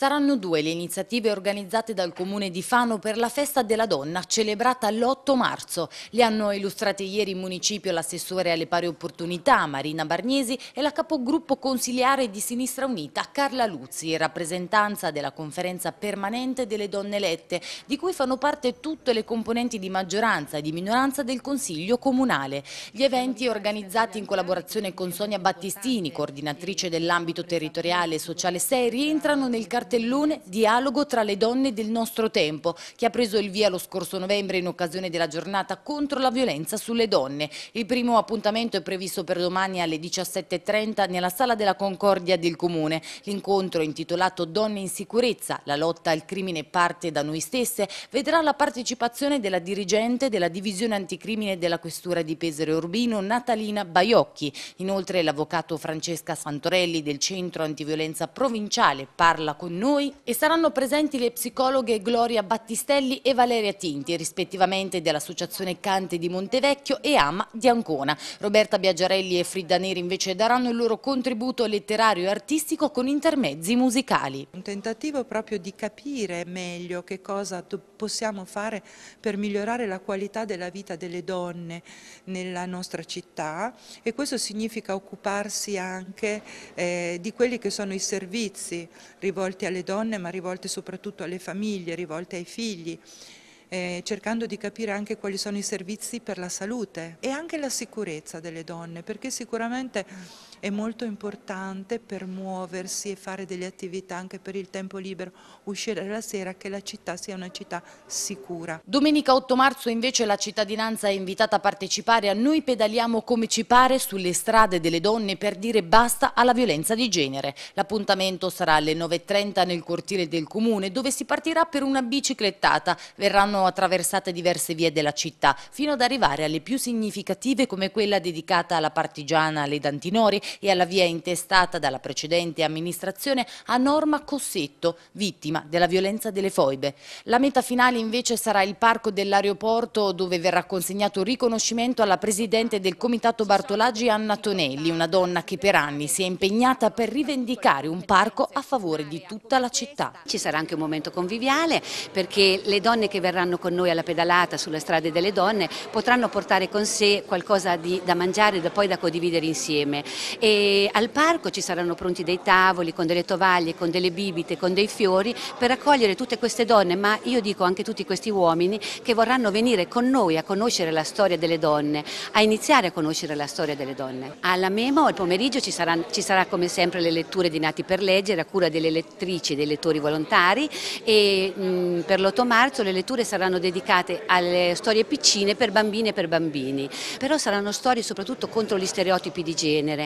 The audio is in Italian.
Saranno due le iniziative organizzate dal Comune di Fano per la Festa della Donna, celebrata l'8 marzo. Le hanno illustrate ieri in municipio l'assessore alle pari opportunità Marina Barniesi e la capogruppo consiliare di Sinistra Unita Carla Luzzi, in rappresentanza della conferenza permanente delle donne elette, di cui fanno parte tutte le componenti di maggioranza e di minoranza del Consiglio Comunale. Gli eventi organizzati in collaborazione con Sonia Battistini, coordinatrice dell'ambito territoriale e sociale 6, rientrano nel cartellino cartellone Dialogo tra le donne del nostro tempo, che ha preso il via lo scorso novembre in occasione della giornata contro la violenza sulle donne. Il primo appuntamento è previsto per domani alle 17.30 nella Sala della Concordia del Comune. L'incontro intitolato Donne in sicurezza, la lotta al crimine parte da noi stesse, vedrà la partecipazione della dirigente della divisione anticrimine della questura di Pesaro Urbino, Natalina Baiocchi. Inoltre l'avvocato Francesca Santorelli del Centro Antiviolenza Provinciale parla con noi e saranno presenti le psicologhe Gloria Battistelli e Valeria Tinti, rispettivamente dell'Associazione Cante di Montevecchio e AMA di Ancona. Roberta Biaggiarelli e Frida Neri invece daranno il loro contributo letterario e artistico con intermezzi musicali. Un tentativo proprio di capire meglio che cosa possiamo fare per migliorare la qualità della vita delle donne nella nostra città e questo significa occuparsi anche eh, di quelli che sono i servizi rivolti alle donne ma rivolte soprattutto alle famiglie, rivolte ai figli, eh, cercando di capire anche quali sono i servizi per la salute e anche la sicurezza delle donne, perché sicuramente è molto importante per muoversi e fare delle attività anche per il tempo libero, uscire la sera, che la città sia una città sicura. Domenica 8 marzo invece la cittadinanza è invitata a partecipare a Noi pedaliamo come ci pare sulle strade delle donne per dire basta alla violenza di genere. L'appuntamento sarà alle 9.30 nel cortile del comune dove si partirà per una biciclettata. Verranno attraversate diverse vie della città fino ad arrivare alle più significative come quella dedicata alla partigiana Dantinori e alla via intestata dalla precedente amministrazione a Norma Cossetto, vittima della violenza delle foibe. La meta finale invece sarà il parco dell'aeroporto dove verrà consegnato riconoscimento alla presidente del comitato Bartolaggi Anna Tonelli, una donna che per anni si è impegnata per rivendicare un parco a favore di tutta la città. Ci sarà anche un momento conviviale perché le donne che verranno con noi alla pedalata sulle strade delle donne potranno portare con sé qualcosa di, da mangiare e poi da condividere insieme e al parco ci saranno pronti dei tavoli con delle tovaglie, con delle bibite, con dei fiori per accogliere tutte queste donne, ma io dico anche tutti questi uomini che vorranno venire con noi a conoscere la storia delle donne, a iniziare a conoscere la storia delle donne. Alla Memo al pomeriggio ci, saranno, ci sarà come sempre le letture di Nati per Leggere a cura delle lettrici e dei lettori volontari e mh, per l'8 marzo le letture saranno dedicate alle storie piccine per bambine e per bambini, però saranno storie soprattutto contro gli stereotipi di genere.